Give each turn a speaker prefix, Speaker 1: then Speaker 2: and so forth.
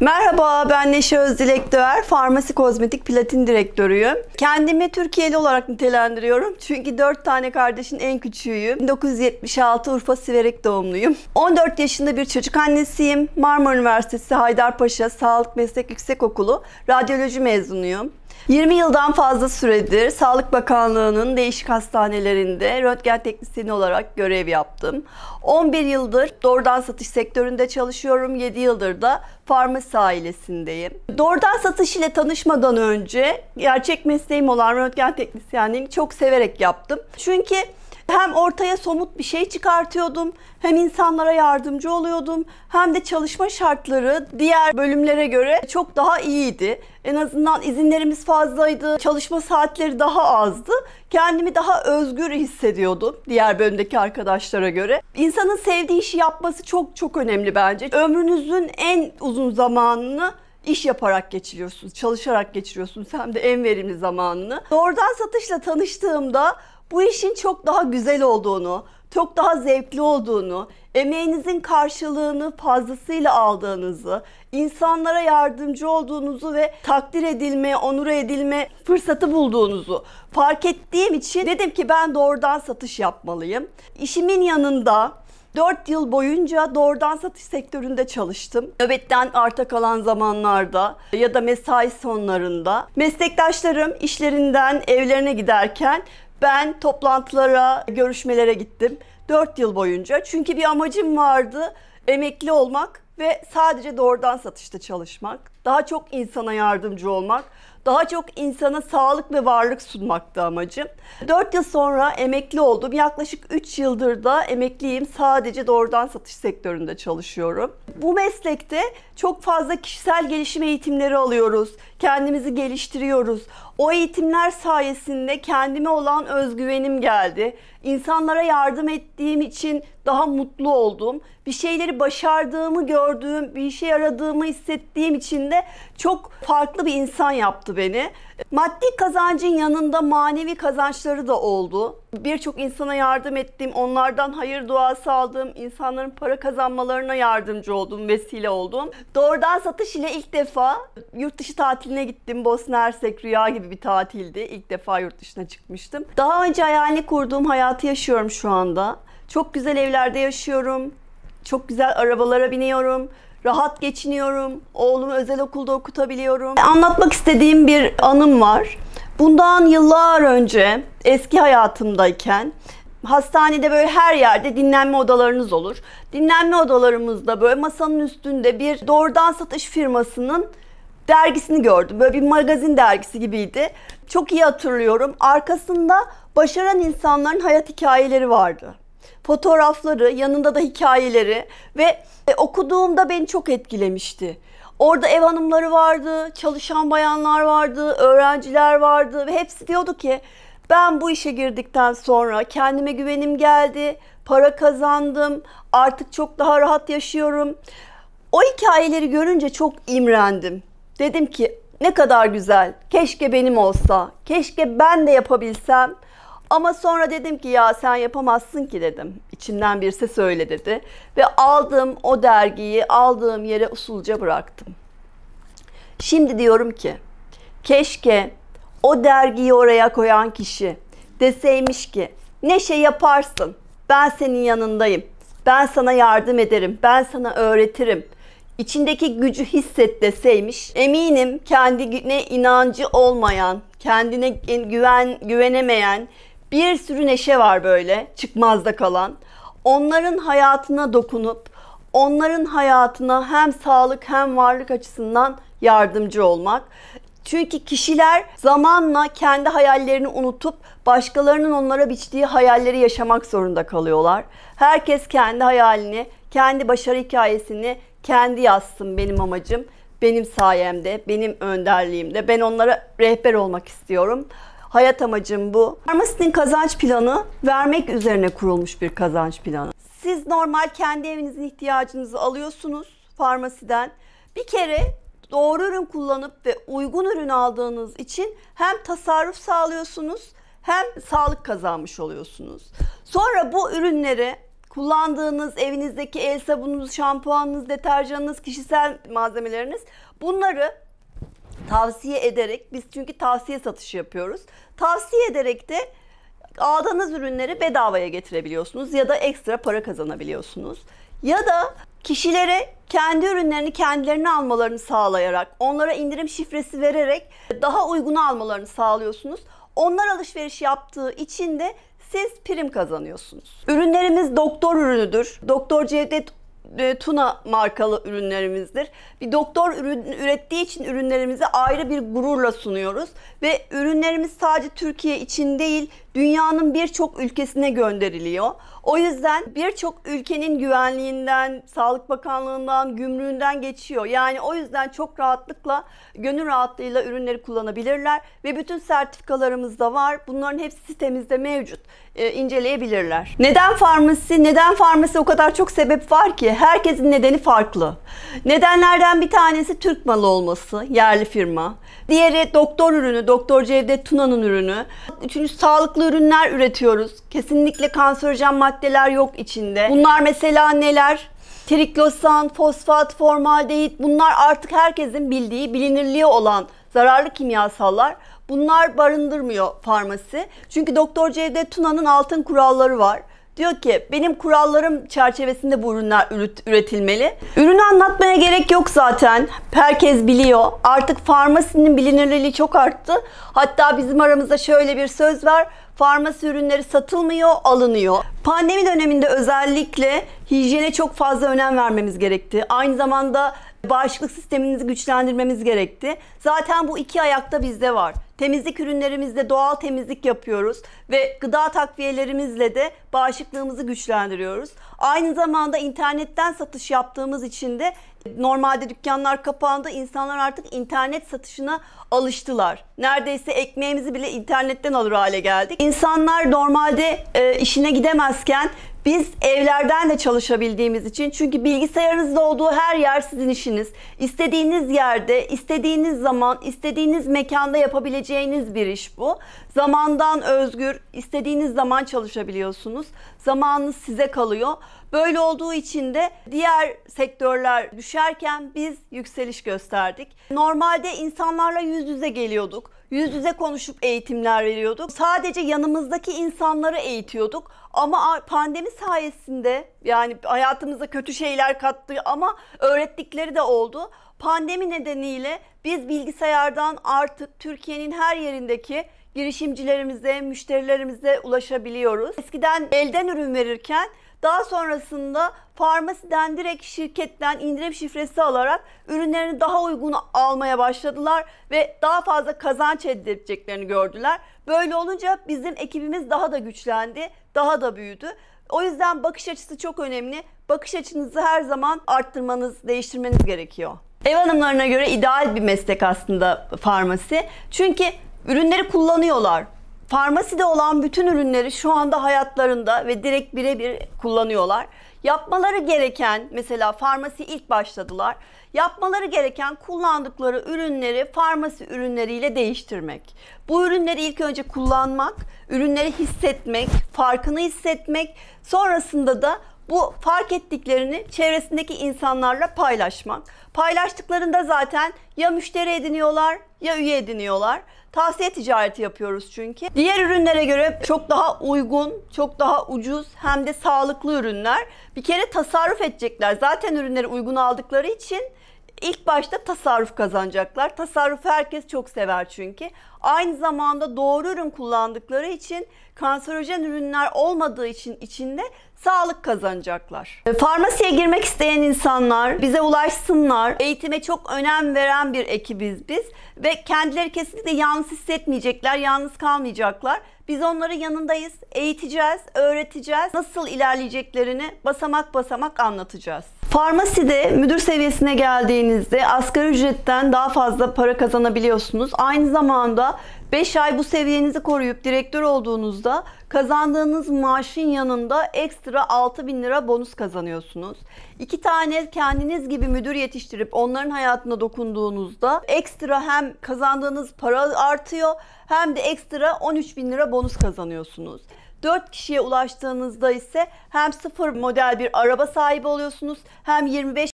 Speaker 1: Merhaba ben Neşe Özdilek Döver, Farmasi Kozmetik Platin Direktörüyüm. Kendimi Türkiye'li olarak nitelendiriyorum çünkü 4 tane kardeşin en küçüğüyüm. 1976 Urfa Siverek doğumluyum. 14 yaşında bir çocuk annesiyim. Marmara Üniversitesi Haydarpaşa Sağlık Meslek Yüksekokulu radyoloji mezunuyum. 20 yıldan fazla süredir Sağlık Bakanlığı'nın değişik hastanelerinde röntgen teknisyeni olarak görev yaptım. 11 yıldır doğrudan satış sektöründe çalışıyorum. 7 yıldır da farmasi ailesindeyim. Doğrudan satış ile tanışmadan önce gerçek mesleğim olan röntgen teknisyenliğini çok severek yaptım. Çünkü hem ortaya somut bir şey çıkartıyordum, hem insanlara yardımcı oluyordum, hem de çalışma şartları diğer bölümlere göre çok daha iyiydi. En azından izinlerimiz fazlaydı, çalışma saatleri daha azdı. Kendimi daha özgür hissediyordum diğer bölümdeki arkadaşlara göre. İnsanın sevdiği işi yapması çok çok önemli bence. Ömrünüzün en uzun zamanını iş yaparak geçiriyorsunuz, çalışarak geçiriyorsunuz hem de en verimli zamanını. Doğrudan satışla tanıştığımda bu işin çok daha güzel olduğunu, çok daha zevkli olduğunu, emeğinizin karşılığını fazlasıyla aldığınızı, insanlara yardımcı olduğunuzu ve takdir edilme, onur edilme fırsatı bulduğunuzu fark ettiğim için dedim ki ben doğrudan satış yapmalıyım. İşimin yanında 4 yıl boyunca doğrudan satış sektöründe çalıştım. Nöbetten arta kalan zamanlarda ya da mesai sonlarında meslektaşlarım işlerinden evlerine giderken ben toplantılara, görüşmelere gittim 4 yıl boyunca. Çünkü bir amacım vardı emekli olmak ve sadece doğrudan satışta çalışmak. Daha çok insana yardımcı olmak, daha çok insana sağlık ve varlık sunmaktı amacım. 4 yıl sonra emekli oldum. Yaklaşık 3 yıldır da emekliyim. Sadece doğrudan satış sektöründe çalışıyorum. Bu meslekte çok fazla kişisel gelişim eğitimleri alıyoruz kendimizi geliştiriyoruz. O eğitimler sayesinde kendime olan özgüvenim geldi. İnsanlara yardım ettiğim için daha mutlu oldum. Bir şeyleri başardığımı gördüğüm, bir işe yaradığımı hissettiğim için de çok farklı bir insan yaptı beni. Maddi kazancın yanında manevi kazançları da oldu. Birçok insana yardım ettim, onlardan hayır duası aldım, insanların para kazanmalarına yardımcı oldum, vesile oldum. Doğrudan satış ile ilk defa yurt dışı tatiline gittim. Bosna Hersek rüya gibi bir tatildi. İlk defa yurt dışına çıkmıştım. Daha önce hayalini kurduğum hayatı yaşıyorum şu anda. Çok güzel evlerde yaşıyorum. Çok güzel arabalara biniyorum rahat geçiniyorum. Oğlumu özel okulda okutabiliyorum. E, anlatmak istediğim bir anım var. Bundan yıllar önce eski hayatımdayken hastanede böyle her yerde dinlenme odalarınız olur. Dinlenme odalarımızda böyle masanın üstünde bir doğrudan satış firmasının dergisini gördüm. Böyle bir magazin dergisi gibiydi. Çok iyi hatırlıyorum. Arkasında başaran insanların hayat hikayeleri vardı fotoğrafları, yanında da hikayeleri ve e, okuduğumda beni çok etkilemişti. Orada ev hanımları vardı, çalışan bayanlar vardı, öğrenciler vardı ve hepsi diyordu ki ben bu işe girdikten sonra kendime güvenim geldi, para kazandım, artık çok daha rahat yaşıyorum. O hikayeleri görünce çok imrendim. Dedim ki ne kadar güzel, keşke benim olsa, keşke ben de yapabilsem.'' Ama sonra dedim ki ya sen yapamazsın ki dedim. İçimden bir ses öyle dedi. Ve aldım o dergiyi aldığım yere usulca bıraktım. Şimdi diyorum ki keşke o dergiyi oraya koyan kişi deseymiş ki Neşe yaparsın. Ben senin yanındayım. Ben sana yardım ederim. Ben sana öğretirim. İçindeki gücü hisset deseymiş. Eminim kendine inancı olmayan, kendine güven güvenemeyen bir sürü neşe var böyle çıkmazda kalan. Onların hayatına dokunup onların hayatına hem sağlık hem varlık açısından yardımcı olmak. Çünkü kişiler zamanla kendi hayallerini unutup başkalarının onlara biçtiği hayalleri yaşamak zorunda kalıyorlar. Herkes kendi hayalini, kendi başarı hikayesini kendi yazsın benim amacım. Benim sayemde, benim önderliğimde ben onlara rehber olmak istiyorum. Hayat amacım bu. Farmasinin kazanç planı vermek üzerine kurulmuş bir kazanç planı. Siz normal kendi evinizin ihtiyacınızı alıyorsunuz farmasiden. Bir kere doğru ürün kullanıp ve uygun ürün aldığınız için hem tasarruf sağlıyorsunuz hem sağlık kazanmış oluyorsunuz. Sonra bu ürünleri kullandığınız evinizdeki el sabununuz, şampuanınız, deterjanınız, kişisel malzemeleriniz bunları Tavsiye ederek biz çünkü tavsiye satışı yapıyoruz. Tavsiye ederek de aldığınız ürünleri bedavaya getirebiliyorsunuz ya da ekstra para kazanabiliyorsunuz. Ya da kişilere kendi ürünlerini kendilerine almalarını sağlayarak, onlara indirim şifresi vererek daha uygun almalarını sağlıyorsunuz. Onlar alışveriş yaptığı için de siz prim kazanıyorsunuz. Ürünlerimiz doktor ürünüdür. Doktor Cevdet e, Tuna markalı ürünlerimizdir. Bir doktor ürün, ürettiği için ürünlerimizi ayrı bir gururla sunuyoruz ve ürünlerimiz sadece Türkiye için değil, dünyanın birçok ülkesine gönderiliyor. O yüzden birçok ülkenin güvenliğinden, Sağlık Bakanlığından, gümrüğünden geçiyor. Yani o yüzden çok rahatlıkla, gönül rahatlığıyla ürünleri kullanabilirler ve bütün sertifikalarımız da var. Bunların hepsi sitemizde mevcut. E, inceleyebilirler. Neden farmasi? Neden farmasi o kadar çok sebep var ki herkesin nedeni farklı. Nedenlerden bir tanesi Türk malı olması, yerli firma. Diğeri doktor ürünü, Doktor Cevdet Tuna'nın ürünü. Üçüncü sağlıklı ürünler üretiyoruz. Kesinlikle kanserojen maddeler yok içinde. Bunlar mesela neler? Triklosan, fosfat, formaldehit bunlar artık herkesin bildiği, bilinirliği olan zararlı kimyasallar. Bunlar barındırmıyor farmasi. Çünkü Doktor Cevdet Tuna'nın altın kuralları var. Diyor ki benim kurallarım çerçevesinde bu ürünler üretilmeli. Ürünü anlatmaya gerek yok zaten. Herkes biliyor. Artık farmasinin bilinirliği çok arttı. Hatta bizim aramızda şöyle bir söz var. Farmasi ürünleri satılmıyor, alınıyor. Pandemi döneminde özellikle hijyene çok fazla önem vermemiz gerekti. Aynı zamanda bağışıklık sistemimizi güçlendirmemiz gerekti. Zaten bu iki ayakta bizde var. Temizlik ürünlerimizde doğal temizlik yapıyoruz ve gıda takviyelerimizle de bağışıklığımızı güçlendiriyoruz. Aynı zamanda internetten satış yaptığımız için de normalde dükkanlar kapandı. insanlar artık internet satışına alıştılar. Neredeyse ekmeğimizi bile internetten alır hale geldik. İnsanlar normalde e, işine gidemezken biz evlerden de çalışabildiğimiz için çünkü bilgisayarınızda olduğu her yer sizin işiniz. İstediğiniz yerde, istediğiniz zaman, istediğiniz mekanda yapabileceğiniz yapabileceğiniz bir iş bu. Zamandan özgür, istediğiniz zaman çalışabiliyorsunuz. Zamanınız size kalıyor. Böyle olduğu için de diğer sektörler düşerken biz yükseliş gösterdik. Normalde insanlarla yüz yüze geliyorduk. Yüz yüze konuşup eğitimler veriyorduk. Sadece yanımızdaki insanları eğitiyorduk. Ama pandemi sayesinde yani hayatımıza kötü şeyler kattı ama öğrettikleri de oldu pandemi nedeniyle biz bilgisayardan artık Türkiye'nin her yerindeki girişimcilerimize, müşterilerimize ulaşabiliyoruz. Eskiden elden ürün verirken daha sonrasında farmasiden direkt şirketten indirim şifresi alarak ürünlerini daha uygun almaya başladılar ve daha fazla kazanç elde edeceklerini gördüler. Böyle olunca bizim ekibimiz daha da güçlendi, daha da büyüdü. O yüzden bakış açısı çok önemli. Bakış açınızı her zaman arttırmanız, değiştirmeniz gerekiyor. Ev hanımlarına göre ideal bir meslek aslında farmasi. Çünkü ürünleri kullanıyorlar. Farmaside olan bütün ürünleri şu anda hayatlarında ve direkt birebir kullanıyorlar. Yapmaları gereken mesela farmasi ilk başladılar. Yapmaları gereken kullandıkları ürünleri farmasi ürünleriyle değiştirmek. Bu ürünleri ilk önce kullanmak, ürünleri hissetmek, farkını hissetmek, sonrasında da bu fark ettiklerini çevresindeki insanlarla paylaşmak. Paylaştıklarında zaten ya müşteri ediniyorlar ya üye ediniyorlar. Tavsiye ticareti yapıyoruz çünkü. Diğer ürünlere göre çok daha uygun, çok daha ucuz hem de sağlıklı ürünler. Bir kere tasarruf edecekler. Zaten ürünleri uygun aldıkları için İlk başta tasarruf kazanacaklar. Tasarrufu herkes çok sever çünkü. Aynı zamanda doğru ürün kullandıkları için kanserojen ürünler olmadığı için içinde sağlık kazanacaklar. E, farmasiye girmek isteyen insanlar bize ulaşsınlar. Eğitime çok önem veren bir ekibiz biz ve kendileri kesinlikle yalnız hissetmeyecekler, yalnız kalmayacaklar. Biz onların yanındayız. Eğiteceğiz, öğreteceğiz. Nasıl ilerleyeceklerini basamak basamak anlatacağız. Farmaside müdür seviyesine geldiğinizde asgari ücretten daha fazla para kazanabiliyorsunuz. Aynı zamanda 5 ay bu seviyenizi koruyup direktör olduğunuzda kazandığınız maaşın yanında ekstra 6 bin lira bonus kazanıyorsunuz. 2 tane kendiniz gibi müdür yetiştirip onların hayatına dokunduğunuzda ekstra hem kazandığınız para artıyor hem de ekstra 13 bin lira bonus kazanıyorsunuz. 4 kişiye ulaştığınızda ise hem sıfır model bir araba sahibi oluyorsunuz hem 25